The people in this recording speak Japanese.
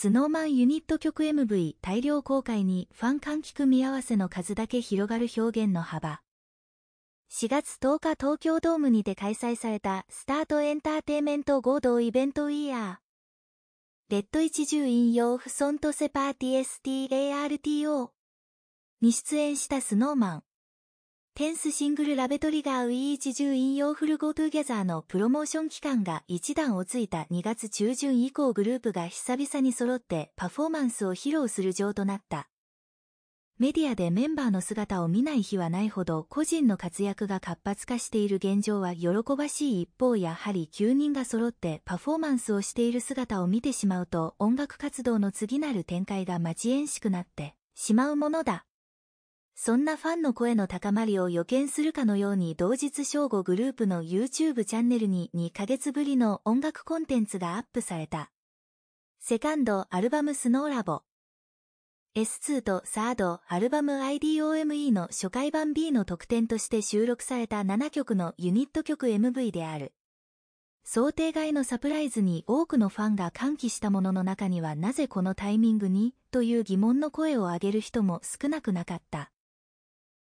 スノーマンユニット曲 MV 大量公開にファン観客見合わせの数だけ広がる表現の幅。4月10日東京ドームにて開催されたスタートエンターテイメント合同イベントウィーアー。レッド一重引用フソントセパーティ STARTO に出演したスノーマン、テンスシングルラベトリガーウィーチ10引用フルゴートゥギャザーのプロモーション期間が一段をついた2月中旬以降グループが久々に揃ってパフォーマンスを披露する状となった。メディアでメンバーの姿を見ない日はないほど個人の活躍が活発化している現状は喜ばしい一方やはり9人が揃ってパフォーマンスをしている姿を見てしまうと音楽活動の次なる展開が待ち遠しくなってしまうものだ。そんなファンの声の高まりを予見するかのように同日正午グループの YouTube チャンネルに2ヶ月ぶりの音楽コンテンツがアップされた。セカンドアルバムスノーラボ S2 とサードアルバム IDOME の初回版 B の特典として収録された7曲のユニット曲 MV である。想定外のサプライズに多くのファンが歓喜したものの中にはなぜこのタイミングにという疑問の声を上げる人も少なくなかった。